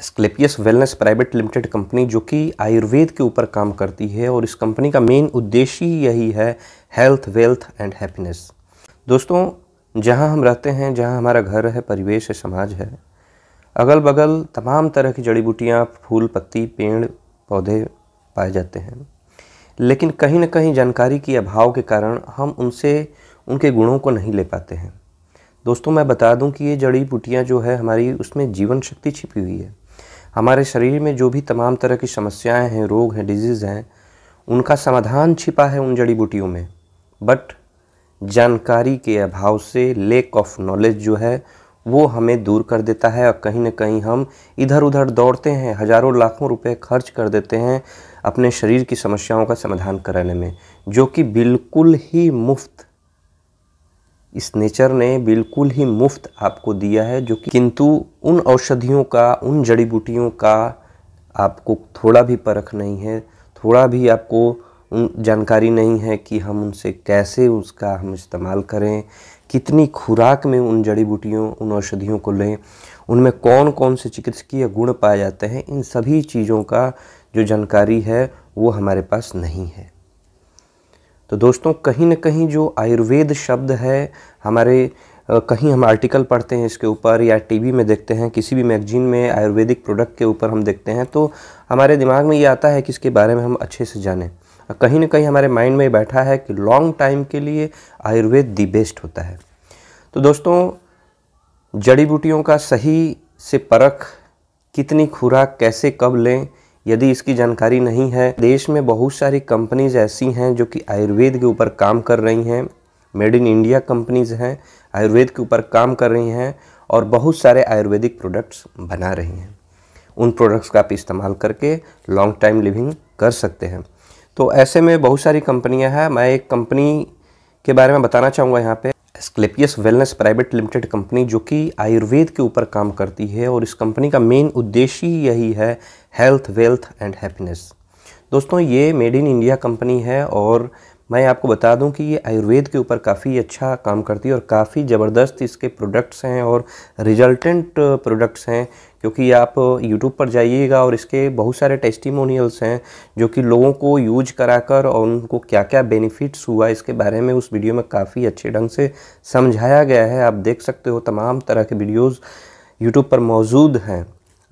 Asclepius wellness private limited company जो कि आयुर्वेद के ऊपर काम करती है और इस कंपनी का मेन उद्देश्य ही यही है हेल्थ वेल्थ एंड हैप्पीनेस दोस्तों जहाँ हम रहते हैं जहाँ हमारा घर है परिवेश है समाज है अगल बगल तमाम तरह की जड़ी बूटियाँ फूल पत्ती पेड़ पौधे पाए जाते हैं लेकिन कहीं ना कहीं जानकारी के अभाव के कारण हम उनसे उनके गुणों को नहीं ले पाते हैं दोस्तों मैं बता दूं कि ये जड़ी बूटियाँ जो है हमारी उसमें जीवन शक्ति छिपी हुई है हमारे शरीर में जो भी तमाम तरह की समस्याएं हैं रोग हैं डिजीज़ हैं उनका समाधान छिपा है उन जड़ी बूटियों में बट जानकारी के अभाव से लेक ऑफ नॉलेज जो है वो हमें दूर कर देता है और कहीं ना कहीं हम इधर उधर दौड़ते हैं हज़ारों लाखों रुपए खर्च कर देते हैं अपने शरीर की समस्याओं का समाधान कराने में जो कि बिल्कुल ही मुफ्त इस नेचर ने बिल्कुल ही मुफ्त आपको दिया है जो कि किंतु उन औषधियों का उन जड़ी बूटियों का आपको थोड़ा भी परख नहीं है थोड़ा भी आपको जानकारी नहीं है कि हम उनसे कैसे उसका हम इस्तेमाल करें कितनी खुराक में उन जड़ी बूटियों उन औषधियों को लें उनमें कौन कौन से चिकित्सकीय गुण पाए जाते हैं इन सभी चीज़ों का जो जानकारी है वो हमारे पास नहीं है तो दोस्तों कहीं ना कहीं जो आयुर्वेद शब्द है हमारे कहीं हम आर्टिकल पढ़ते हैं इसके ऊपर या टीवी में देखते हैं किसी भी मैगजीन में आयुर्वेदिक प्रोडक्ट के ऊपर हम देखते हैं तो हमारे दिमाग में ये आता है कि इसके बारे में हम अच्छे से जानें कहीं ना कहीं हमारे माइंड में बैठा है कि लॉन्ग टाइम के लिए आयुर्वेद दी बेस्ट होता है तो दोस्तों जड़ी बूटियों का सही से परख कितनी खुराक कैसे कब लें यदि इसकी जानकारी नहीं है देश में बहुत सारी कंपनीज ऐसी हैं जो कि आयुर्वेद के ऊपर काम कर रही हैं मेड इन इंडिया कंपनीज़ हैं आयुर्वेद के ऊपर काम कर रही हैं और बहुत सारे आयुर्वेदिक प्रोडक्ट्स बना रही हैं उन प्रोडक्ट्स का आप इस्तेमाल करके लॉन्ग टाइम लिविंग कर सकते हैं तो ऐसे में बहुत सारी कंपनियां हैं मैं एक कंपनी के बारे में बताना चाहूँगा यहाँ पे Asclepius wellness private limited company जो कि आयुर्वेद के ऊपर काम करती है और इस कंपनी का मेन उद्देश्य ही यही है हेल्थ वेल्थ एंड हैप्पीनेस दोस्तों ये मेड इन इंडिया कंपनी है और मैं आपको बता दूं कि ये आयुर्वेद के ऊपर काफ़ी अच्छा काम करती है और काफ़ी ज़बरदस्त इसके प्रोडक्ट्स हैं और रिजल्टेंट प्रोडक्ट्स हैं क्योंकि आप यूट्यूब पर जाइएगा और इसके बहुत सारे टेस्टिमोनियल्स हैं जो कि लोगों को यूज कराकर और उनको क्या क्या बेनिफिट्स हुआ इसके बारे में उस वीडियो में काफ़ी अच्छे ढंग से समझाया गया है आप देख सकते हो तमाम तरह के वीडियोज़ यूट्यूब पर मौजूद हैं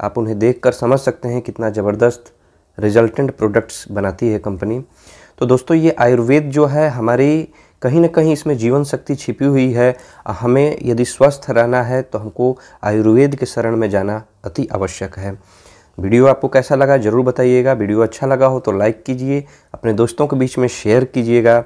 आप उन्हें देख कर समझ सकते हैं कितना ज़बरदस्त रिजल्टेंट प्रोडक्ट्स बनाती है कंपनी तो दोस्तों ये आयुर्वेद जो है हमारी कहीं ना कहीं इसमें जीवन शक्ति छिपी हुई है हमें यदि स्वस्थ रहना है तो हमको आयुर्वेद के शरण में जाना अति आवश्यक है वीडियो आपको कैसा लगा ज़रूर बताइएगा वीडियो अच्छा लगा हो तो लाइक कीजिए अपने दोस्तों के बीच में शेयर कीजिएगा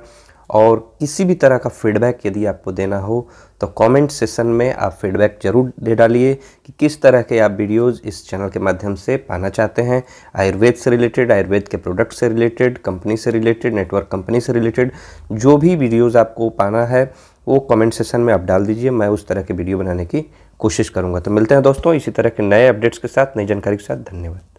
और किसी भी तरह का फीडबैक यदि आपको देना हो तो कमेंट सेशन में आप फीडबैक जरूर दे डालिए कि किस तरह के आप वीडियोस इस चैनल के माध्यम से पाना चाहते हैं आयुर्वेद से रिलेटेड आयुर्वेद के प्रोडक्ट से रिलेटेड कंपनी से रिलेटेड नेटवर्क कंपनी से रिलेटेड जो भी वीडियोज़ आपको पाना है वो कमेंट सेशन में आप डाल दीजिए मैं उस तरह के वीडियो बनाने की कोशिश करूँगा तो मिलते हैं दोस्तों इसी तरह के नए अपडेट्स के साथ नई जानकारी के साथ धन्यवाद